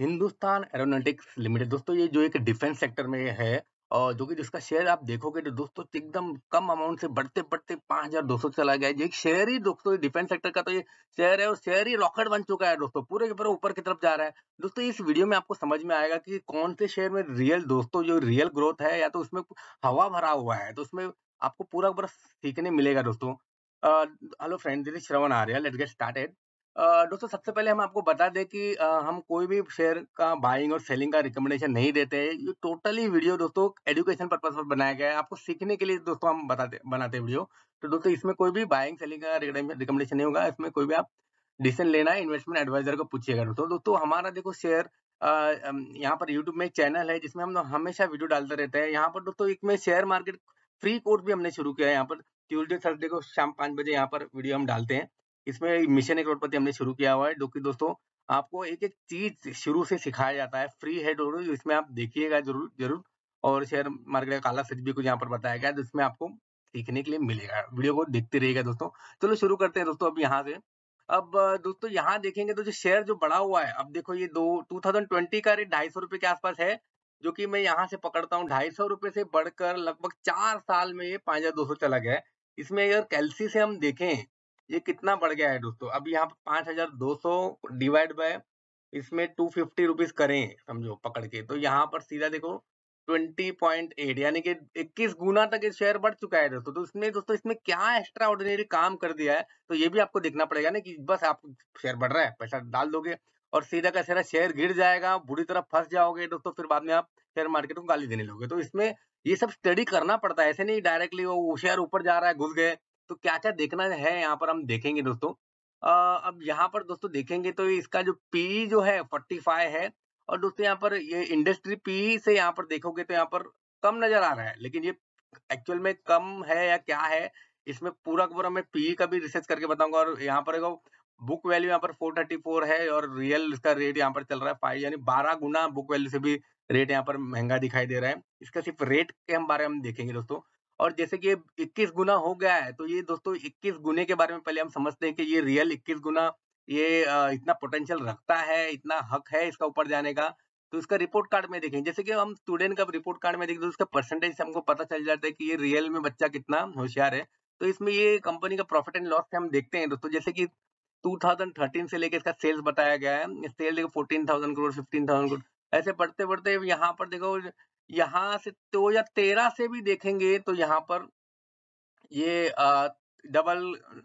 Hindustan aeronautics limited दोस्तों ये जो एक डिफेंस सेक्टर में है और जो कि जिसका शेयर आप देखोगे तो दोस्तों एकदम कम अमाउंट से बढ़ते बढ़ते पांच हजार दो सौ चला गया जो एक शेयर ही दोस्तों डिफेंस सेक्टर का तो ये शेयर है और शेयर ही रॉकेट बन चुका है दोस्तों पूरे के पूरे ऊपर की तरफ जा रहा है दोस्तों इस वीडियो में आपको समझ में आएगा कि कौन से शेयर में रियल दोस्तों जो रियल ग्रोथ है या तो उसमें हवा भरा हुआ है तो उसमें आपको पूरा पूरा सीखने मिलेगा दोस्तों hello friend Shravan Arya let get started दोस्तों सबसे पहले हम आपको बता दें कि हम कोई भी शेयर का बाइंग और सेलिंग का रिकमेंडेशन नहीं देते हैं ये टोटली वीडियो दोस्तों एजुकेशन पर्पज पर बनाया गया है आपको सीखने के लिए दोस्तों हम बताते बनाते हैं वीडियो तो दोस्तों इसमें कोई भी बाइंग सेलिंग का रिकमेंडेशन नहीं होगा इसमें कोई भी आप डिसीजन लेना है इन्वेस्टमेंट एडवाइजर को पूछिएगा दोस्तों दोस्तों हमारा देखो शेयर यहाँ पर यूट्यूब में एक चैनल है जिसमें हम हमेशा वीडियो डालते रहते हैं यहाँ पर दोस्तों में शेयर मार्केट फ्री कोर्स भी हमने शुरू किया है यहाँ पर ट्यूजडे थर्सडे को शाम पाँच बजे यहाँ पर वीडियो हम डालते हैं इसमें मिशन एक करोड़पति हमने शुरू किया हुआ है जो कि दोस्तों आपको एक एक चीज शुरू से सिखाया जाता है फ्री है जरूर इसमें आप देखिएगा जरूर जरूर और शेयर मार्केट का काला सच भी कुछ यहाँ पर बताया गया जिसमें आपको सीखने के लिए मिलेगा वीडियो को देखते रहिएगा दोस्तों चलो शुरू करते हैं दोस्तों अब यहाँ से अब दोस्तों यहाँ देखेंगे तो जो शेयर जो बड़ा हुआ है अब देखो ये दो ट्वेंटी का रेट ढाई सौ रुपए के आसपास है जो कि मैं यहाँ से पकड़ता हूँ ढाई सौ रुपए से बढ़कर लगभग चार साल में ये पांच हजार दो सौ चला गया है इसमें अगर कैलसी से हम देखें ये कितना बढ़ गया है दोस्तों अब यहाँ पे पांच हजार दो सौ डिवाइड बाय इसमें टू फिफ्टी रुपीज करें समझो पकड़ के तो यहाँ पर सीधा देखो ट्वेंटी पॉइंट एट यानी कि इक्कीस गुना तक ये शेयर बढ़ चुका है दोस्तों तो इसमें दोस्तों इसमें क्या एक्स्ट्रा ऑर्डिनरी काम कर दिया है तो ये भी आपको देखना पड़ेगा ना कि बस आप शेयर बढ़ रहा है पैसा डाल दोगे और सीधा का सीधा शेयर गिर जाएगा बुरी तरह फंस जाओगे दोस्तों फिर बाद में आप शेयर मार्केट को गाली देने लोगे तो इसमें ये सब स्टडी करना पड़ता है ऐसे नहीं डायरेक्टली वो शेयर ऊपर जा रहा है घुस गए तो क्या क्या देखना है यहाँ पर हम देखेंगे दोस्तों अब यहाँ पर दोस्तों देखेंगे तो इसका जो पी जो है फोर्टी है और दोस्तों यहाँ पर ये इंडस्ट्री पी से यहाँ पर देखोगे तो यहाँ पर कम नजर आ रहा है लेकिन ये एक्चुअल में कम है या क्या है इसमें पूरा पूरा मैं पी का भी रिसर्च करके बताऊंगा और यहाँ पर बुक वैल्यू यहाँ पर 434 है और रियल इसका रेट यहाँ पर चल रहा है फाइव यानी 12 गुना बुक वैल्यू से भी रेट यहाँ पर महंगा दिखाई दे रहा है इसका सिर्फ रेट के हम बारे में देखेंगे दोस्तों और जैसे कि 21 गुना हो गया है तो ये दोस्तों 21 गुने के बारे में पहले हम समझते हैं कि ये रियल 21 गुना ये इतना पोटेंशियल रखता है इतना हक है इसका ऊपर जाने का तो इसका रिपोर्ट कार्ड में देखें जैसे कि हम स्टूडेंट का रिपोर्ट कार्ड में देखें तो उसका परसेंटेज से हमको पता चल जाता है कि ये रियल में बच्चा कितना होशियार है तो इसमें ये कंपनी का प्रॉफिट एंड लॉस हम देखते हैं दोस्तों जैसे कि 2013 से लेकर इसका सेल्स बताया गया है सेल देखो 14,000 करोड़ 15,000 करोड़ ऐसे बढ़ते बढ़ते यहाँ पर देखो यहाँ से तो हजार तेरह से भी देखेंगे तो यहाँ पर ये आ, डबल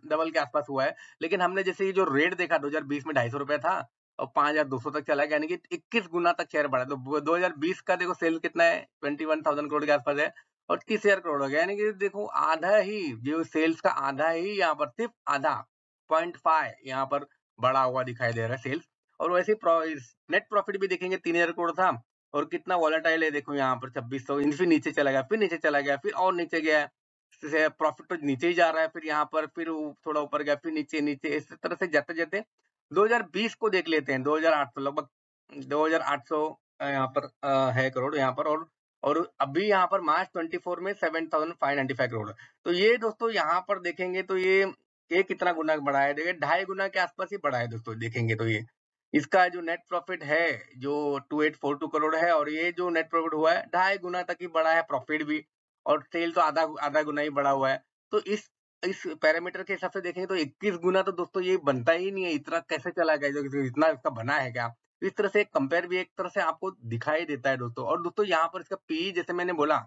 डबल के आसपास हुआ है लेकिन हमने जैसे ये जो रेट देखा 2020 में ढाई सौ रुपया था और पांच हजार दो सौ तक चला गया यानी कि इक्कीस गुना तक शेयर बढ़ा तो 2020 का देखो सेल कितना है ट्वेंटी वन थाउजेंड करोड़ के आसपास है और तीस हजार करोड़ हो गया यानी कि देखो आधा ही जो सेल्स का आधा ही यहाँ पर सिर्फ आधा पॉइंट फाइव यहाँ पर बढ़ा हुआ दिखाई दे रहा है सेल्स और वैसे नेट प्रॉफिट भी देखेंगे तीन हजार करोड़ था और कितना वॉलेटाइल है देखो यहाँ पर छब्बीस सौ फिर नीचे चला गया फिर नीचे चला गया फिर और नीचे गया प्रॉफिट तो नीचे ही जा रहा है फिर यहाँ पर फिर थोड़ा ऊपर गया फिर नीचे नीचे इस तरह से जाते जाते 2020 को देख लेते हैं 2800 लगभग 2800 यहाँ पर है करोड़ यहाँ पर और और अभी यहाँ पर मार्च 24 में 7595 करोड़ तो ये दोस्तों यहाँ पर देखेंगे तो ये ये कितना गुना बढ़ा है देखिए ढाई गुना के आसपास ही बढ़ा है दोस्तों देखेंगे तो ये इसका जो नेट प्रॉफिट है जो 2842 करोड़ है और ये जो नेट प्रॉफिट हुआ है ढाई गुना तक ही बढ़ा है प्रॉफिट भी और सेल तो आधा आधा गुना ही बढ़ा हुआ है तो इस इस पैरामीटर के हिसाब से देखें तो 21 गुना तो दोस्तों ये बनता ही नहीं है इतना कैसे चला गया जो इतना इसका बना है क्या इस तरह से कंपेयर भी एक तरह से आपको दिखाई देता है दोस्तों और दोस्तों यहाँ पर इसका पी जैसे मैंने बोला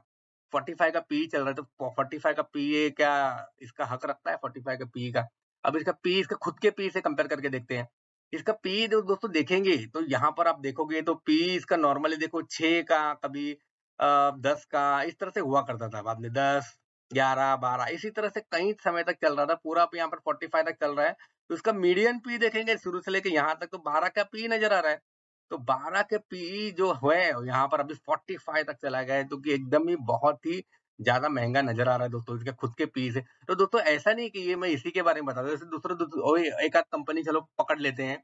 45 का पी चल रहा है तो 45 का पी क्या इसका हक रखता है 45 का पी का अब इसका पी इसका खुद के पी से कंपेयर करके देखते हैं इसका पी जो तो दोस्तों देखेंगे तो यहाँ पर आप देखोगे तो पी इसका नॉर्मली देखो छ का कभी अः दस का इस तरह से हुआ करता था बाद में दस ग्यारह बारह इसी तरह से कई समय तक चल रहा था पूरा यहाँ पर फोर्टी फाइव तक चल रहा है तो इसका मीडियम पी देखेंगे शुरू से लेके यहाँ तक तो बारह का पी नजर आ रहा है तो बारह के पी जो है यहाँ पर अभी फोर्टी तक चला गया है क्योंकि एकदम ही बहुत ही ज्यादा महंगा नजर आ रहा है दोस्तों इसके खुद के पीस है तो दोस्तों ऐसा नहीं कि ये मैं इसी के बारे में बता दूसरे दूसरे एक आध कंपनी चलो पकड़ लेते हैं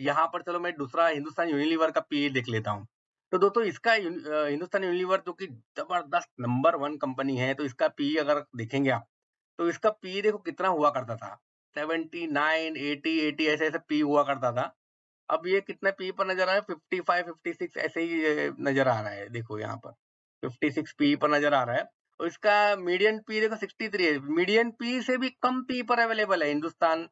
यहाँ पर चलो मैं दूसरा हिंदुस्तान यूनिलीवर का पी देख लेता हूँ तो दोस्तों इसका हिंदुस्तान यूनिलीवर जो की जबरदस्त नंबर वन कंपनी है तो इसका पी अगर देखेंगे आप तो इसका पी देखो कितना हुआ करता था सेवेंटी नाइन एटी एटी ऐसे ऐसे पी हुआ करता था अब ये कितना पी पर नजर आ रहा है फिफ्टी फाइव फिफ्टी सिक्स ऐसे ही नजर आ रहा है देखो यहाँ पर फिफ्टी सिक्स पी पर नजर आ रहा है उसका मीडियन पी देखो 63 है मीडियन पी से भी कम पी पर अवेलेबल है हिंदुस्तान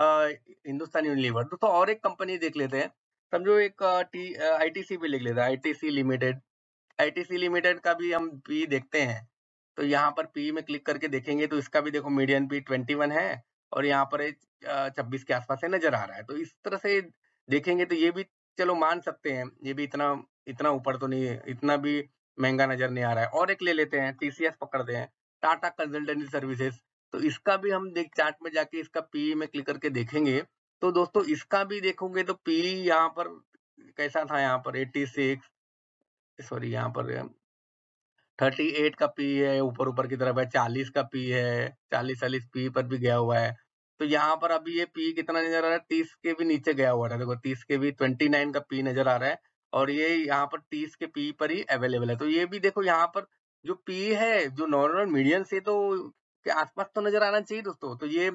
हिंदुस्तान यूनिलीवर दोस्तों और एक कंपनी देख लेते हैं समझो एक टी आईटीसी भी लिख लेते हैं आईटीसी लिमिटेड आईटीसी लिमिटेड का भी हम पी देखते हैं तो यहाँ पर पी में क्लिक करके देखेंगे तो इसका भी देखो मीडियन पी ट्वेंटी वन है और यहाँ पर छब्बीस के आसपास से नजर आ रहा है तो इस तरह से देखेंगे तो ये भी चलो मान सकते हैं ये भी इतना इतना ऊपर तो नहीं इतना भी महंगा नजर नहीं आ रहा है और एक ले लेते हैं टीसीएस पकड़ते हैं टाटा कंसल्टेंसी सर्विसेज तो इसका भी हम देख चार्ट में जाके इसका पी में क्लिक करके देखेंगे तो दोस्तों इसका भी देखोगे तो पी यहाँ पर कैसा था यहाँ पर 86 सॉरी यहाँ पर 38 का पी है ऊपर ऊपर की तरफ है 40 का पी है 40 चालीस पी पर भी गया हुआ है तो यहाँ पर अभी ये पी कितना नजर आ रहा है 30 के भी नीचे गया हुआ था देखो 30 के भी 29 का पी नजर आ रहा है और ये यहाँ पर तीस के पी पर ही अवेलेबल है तो ये भी देखो यहाँ पर जो पी है जो नॉर्मल मीडियम से तो के आसपास तो नजर आना चाहिए दोस्तों तो ये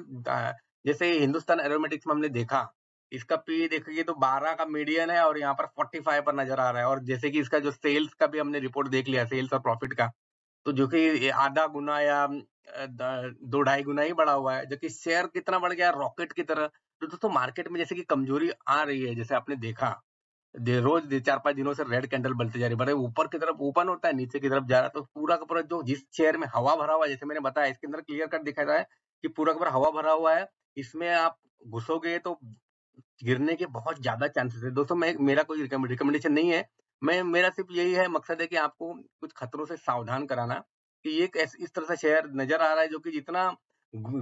जैसे हिंदुस्तान एरोमेटिक्स में हमने देखा इसका पी देखिए तो 12 का मीडियम है और यहाँ पर 45 पर नजर आ रहा है और जैसे कि इसका जो सेल्स का भी हमने रिपोर्ट देख लिया सेल्स और प्रॉफिट का तो जो कि आधा गुना या दो ढाई गुना ही बढ़ा हुआ है जबकि शेयर कितना बढ़ गया रॉकेट की तरह तो दोस्तों मार्केट में जैसे कि कमजोरी आ रही है जैसे आपने देखा दे, रोज दे, चार पांच दिनों से रेड कैंडल बनते जा रही है ऊपर की तरफ ओपन होता है नीचे की तरफ जा रहा है तो पूरा का पूरा जो जिस चेयर में हवा भरा हुआ है जैसे मैंने बताया इसके अंदर क्लियर कट दिखा रहा है कि पूरा का पूरा हवा भरा हुआ है इसमें आप घुसोगे तो गिरने के बहुत ज्यादा चांसेस है दोस्तों मैं मेरा कोई रिकमेंडेशन नहीं है मैं मेरा सिर्फ यही है मकसद है कि आपको कुछ खतरों से सावधान कराना कि ये इस तरह से शेयर नजर आ रहा है जो कि जितना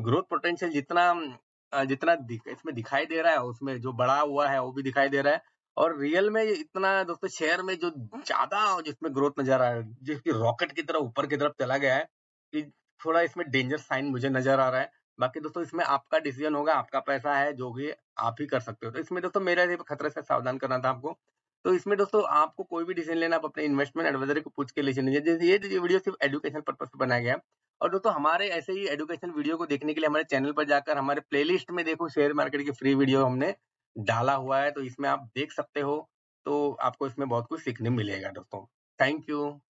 ग्रोथ पोटेंशियल जितना जितना दिख, इसमें दिखाई दे रहा है उसमें जो बड़ा हुआ है वो भी दिखाई दे रहा है और रियल में इतना दोस्तों शेयर में जो ज्यादा जिसमें ग्रोथ नजर आ रहा है जिसकी रॉकेट की तरफ ऊपर की तरफ चला गया है कि थोड़ा इसमें डेंजर साइन मुझे नजर आ रहा है बाकी दोस्तों इसमें आपका डिसीजन होगा आपका पैसा है जो भी आप ही कर सकते हो तो इसमें दोस्तों मेरा खतरे से सावधान करना था आपको तो इसमें दोस्तों आपको कोई भी डिसीजन लेना आप अपने इन्वेस्टमेंट एडवाइजर को पूछ के ले ये वीडियो सिर्फ एडुकेशन पर्पज से बनाया गया और दोस्तों हमारे ऐसे ही एडुकेशन वीडियो को देखने के लिए हमारे चैनल पर जाकर हमारे प्लेलिस्ट में देखो शेयर मार्केट की फ्री वीडियो हमने डाला हुआ है तो इसमें आप देख सकते हो तो आपको इसमें बहुत कुछ सीखने मिलेगा दोस्तों थैंक यू